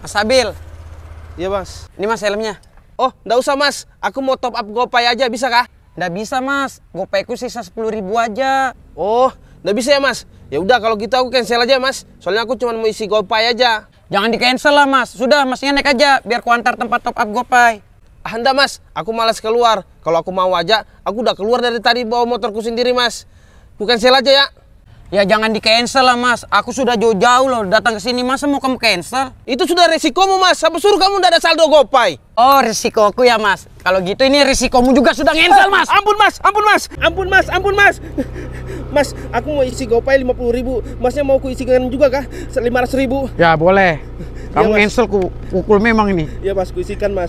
Mas Abil, Iya, Mas. Ini Mas helmnya. Oh, ndak usah, Mas. Aku mau top up GoPay aja, bisa kah? Enggak bisa, Mas. GoPayku sisa 10 ribu aja. Oh, ndak bisa ya, Mas? Ya udah kalau gitu aku cancel aja, Mas. Soalnya aku cuma mau isi GoPay aja. Jangan di-cancel lah, Mas. Sudah, Masnya naik aja biar ku antar tempat top up GoPay. Ah, enggak, Mas. Aku malas keluar. Kalau aku mau aja, aku udah keluar dari tadi bawa motorku sendiri, Mas. Bukan cancel aja ya. Ya jangan di cancel lah mas, aku sudah jauh-jauh loh datang ke sini masa mau kamu cancel? Itu sudah resikomu mas, apa suruh kamu tidak ada saldo gopay? Oh resikoku ya mas, kalau gitu ini resikomu juga sudah cancel ah, mas. Ampun mas, ampun mas, ampun mas, ampun mas. Mas, aku mau isi gopay lima puluh ribu, masnya mau aku isi dengan juga kah? ratus ribu? Ya boleh, iya, kamu ya, cancel ku pukul memang ini. Ya mas, ku isikan mas.